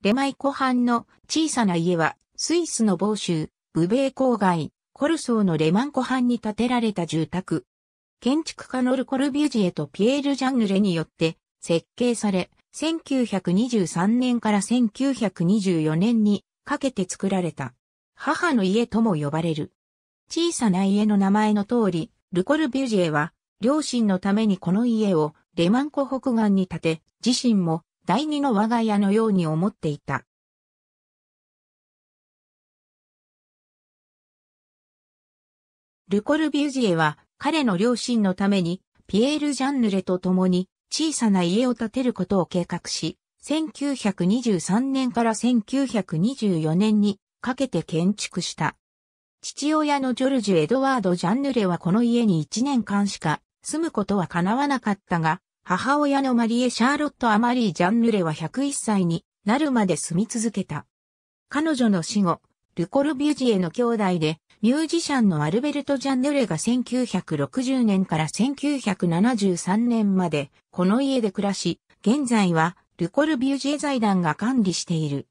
レマイ湖畔の小さな家は、スイスの某州、ブベー郊外、コルソーのレマン湖畔に建てられた住宅。建築家のル・コルビュジエとピエール・ジャングレによって設計され、1923年から1924年にかけて作られた。母の家とも呼ばれる。小さな家の名前の通り、ル・コルビュジエは、両親のためにこの家をレマン湖北岸に建て、自身も第二の我が家のように思っていた。ルコルビュジエは彼の両親のためにピエール・ジャンヌレと共に小さな家を建てることを計画し、1923年から1924年にかけて建築した。父親のジョルジュ・エドワード・ジャンヌレはこの家に1年間しか住むことは叶わなかったが、母親のマリエ・シャーロット・アマリー・ジャンヌレは101歳になるまで住み続けた。彼女の死後、ルコルビュジエの兄弟で、ミュージシャンのアルベルト・ジャンヌレが1960年から1973年まで、この家で暮らし、現在は、ルコルビュジエ財団が管理している。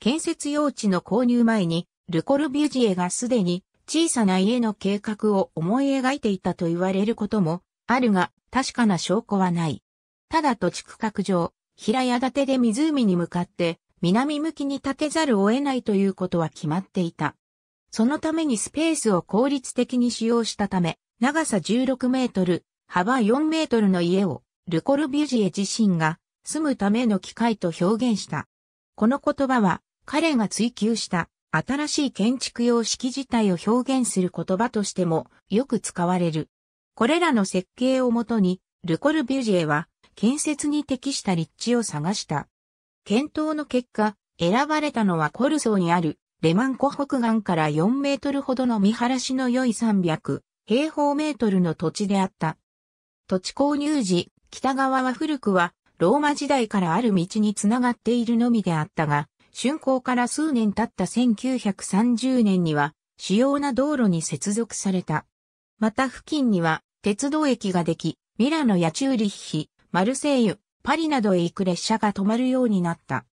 建設用地の購入前に、ルコルビュジエがすでに小さな家の計画を思い描いていたと言われることもあるが、確かな証拠はない。ただ土地区画上、平屋建てで湖に向かって南向きに建てざるを得ないということは決まっていた。そのためにスペースを効率的に使用したため、長さ16メートル、幅4メートルの家をルコルビュジエ自身が住むための機械と表現した。この言葉は彼が追求した新しい建築様式自体を表現する言葉としてもよく使われる。これらの設計をもとに、ルコルビュジエは建設に適した立地を探した。検討の結果、選ばれたのはコルソーにあるレマン湖北岸から4メートルほどの見晴らしの良い300平方メートルの土地であった。土地購入時、北側は古くはローマ時代からある道につながっているのみであったが、竣工から数年経った1930年には主要な道路に接続された。また付近には鉄道駅ができ、ミラノやチューリッヒ、マルセイユ、パリなどへ行く列車が止まるようになった。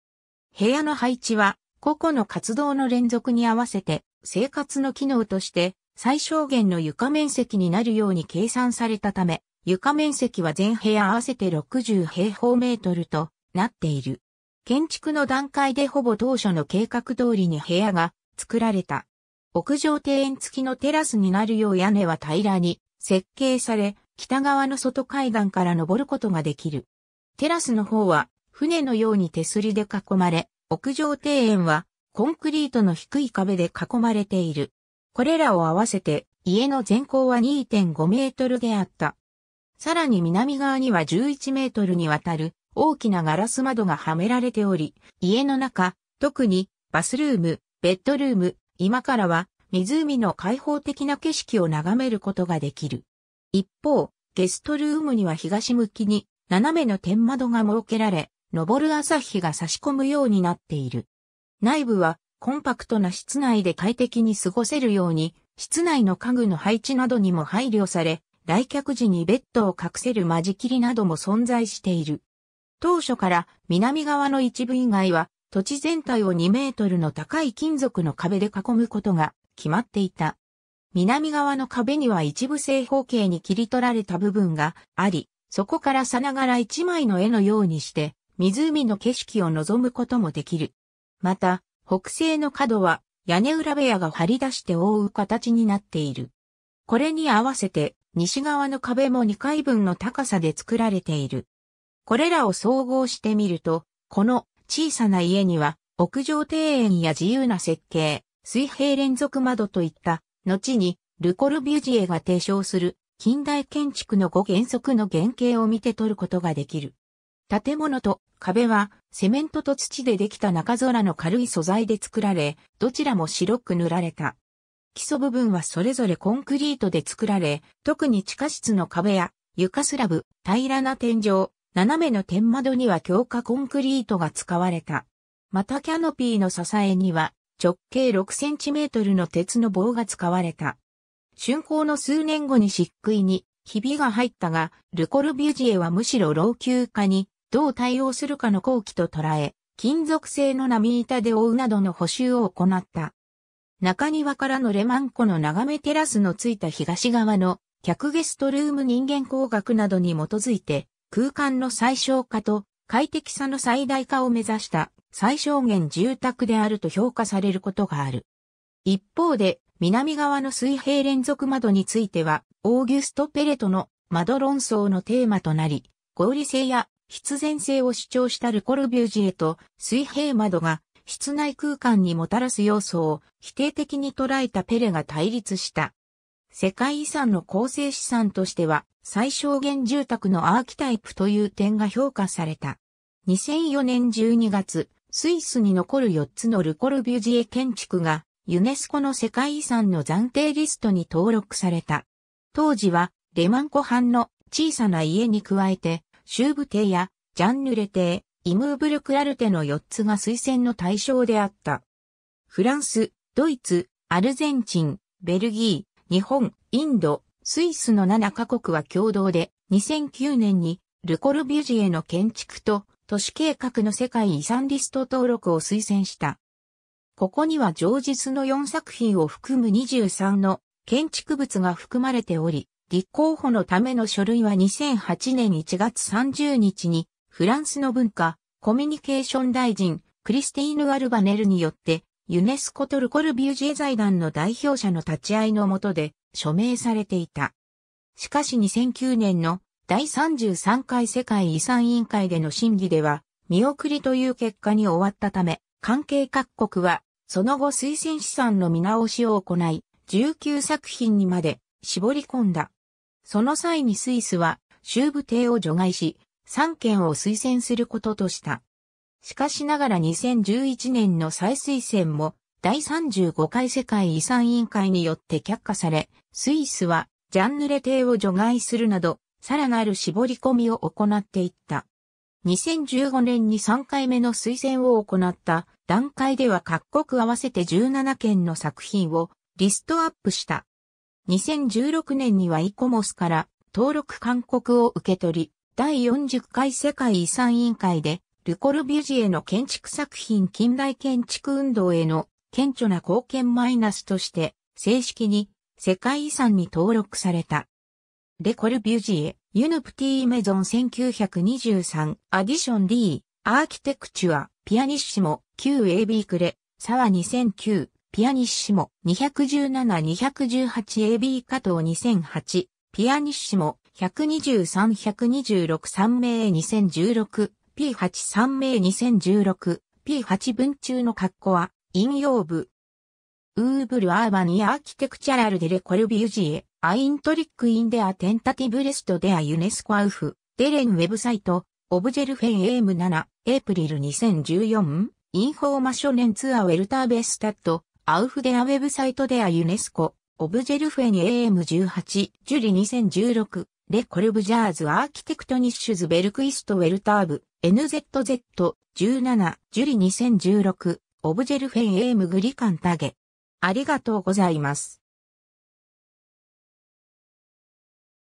部屋の配置は、個々の活動の連続に合わせて、生活の機能として、最小限の床面積になるように計算されたため、床面積は全部屋合わせて60平方メートルとなっている。建築の段階でほぼ当初の計画通りに部屋が作られた。屋上庭園付きのテラスになるよう屋根は平らに設計され、北側の外海岸から登ることができる。テラスの方は、船のように手すりで囲まれ、屋上庭園は、コンクリートの低い壁で囲まれている。これらを合わせて、家の全高は2.5メートルであった。さらに南側には11メートルにわたる大きなガラス窓がはめられており、家の中、特にバスルーム、ベッドルーム、今からは湖の開放的な景色を眺めることができる。一方、ゲストルームには東向きに斜めの天窓が設けられ、昇る朝日が差し込むようになっている。内部はコンパクトな室内で快適に過ごせるように、室内の家具の配置などにも配慮され、来客時にベッドを隠せる間仕切りなども存在している。当初から南側の一部以外は土地全体を2メートルの高い金属の壁で囲むことが決まっていた。南側の壁には一部正方形に切り取られた部分があり、そこからさながら一枚の絵のようにして、湖の景色を望むこともできる。また、北西の角は屋根裏部屋が張り出して覆う形になっている。これに合わせて西側の壁も2階分の高さで作られている。これらを総合してみると、この小さな家には屋上庭園や自由な設計、水平連続窓といった、後にルコルビュジエが提唱する近代建築の5原則の原型を見て取ることができる。建物と壁はセメントと土でできた中空の軽い素材で作られ、どちらも白く塗られた。基礎部分はそれぞれコンクリートで作られ、特に地下室の壁や床スラブ、平らな天井、斜めの天窓には強化コンクリートが使われた。またキャノピーの支えには直径6センチメートルの鉄の棒が使われた。竣工の数年後に漆喰にひびが入ったが、ルコルビュジエはむしろ老朽化にどう対応するかの後期と捉え、金属製の波板で覆うなどの補修を行った。中庭からのレマン湖の眺めテラスのついた東側の客ゲストルーム人間工学などに基づいて空間の最小化と快適さの最大化を目指した最小限住宅であると評価されることがある。一方で、南側の水平連続窓については、オーギュスト・ペレトの窓論争のテーマとなり、合理性や必然性を主張したルコルビュジエと水平窓が室内空間にもたらす要素を否定的に捉えたペレが対立した。世界遺産の構成資産としては最小限住宅のアーキタイプという点が評価された。2004年12月、スイスに残る4つのルコルビュジエ建築がユネスコの世界遺産の暫定リストに登録された。当時はレマン湖畔の小さな家に加えて、シューブ邸やジャンヌレ邸、イムーブルクラルテの4つが推薦の対象であった。フランス、ドイツ、アルゼンチン、ベルギー、日本、インド、スイスの7カ国は共同で2009年にルコルビュジエの建築と都市計画の世界遺産リスト登録を推薦した。ここには上述の4作品を含む23の建築物が含まれており、立候補のための書類は2008年1月30日にフランスの文化、コミュニケーション大臣、クリスティーヌ・アルバネルによって、ユネスコトルコルビュージェ財団の代表者の立ち会いのもとで署名されていた。しかし2009年の第33回世界遺産委員会での審議では、見送りという結果に終わったため、関係各国は、その後推薦資産の見直しを行い、19作品にまで絞り込んだ。その際にスイスは、修部艇を除外し、3件を推薦することとした。しかしながら2011年の再推薦も、第35回世界遺産委員会によって却下され、スイスは、ジャンヌレ艇を除外するなど、さらなる絞り込みを行っていった。2015年に3回目の推薦を行った段階では各国合わせて17件の作品をリストアップした。2016年にはイコモスから登録勧告を受け取り、第40回世界遺産委員会でルコルビュジエの建築作品近代建築運動への顕著な貢献マイナスとして正式に世界遺産に登録された。レコルビュジエ、ユヌプティーメゾン1923、アディション・ D、アーキテクチュア、ピアニッシモ、q a b クレ、サワ2009、ピアニッシモ、217-218AB 加藤2008、ピアニッシモ、123-126-3名2016、P83 名2016、P8 分中の括弧は、引用部。ウーブルアーバニアーキテクチャラルデレコルビュジエ、アイントリックインデアテンタティブレストデアユネスコアウフ、デレンウェブサイト、オブジェルフェンエーム7、エイプリル2014、インフォーマショネンツアウェルターベスタット、アウフデアウェブサイトデアユネスコ、オブジェルフェン AM18、ジュリ2016、レコルブジャーズアーキテクトニッシュズベルクイストウェルターブ、NZZ17、ジュリ2016、オブジェルフェン AM グリカンタゲ。ありがとうございます。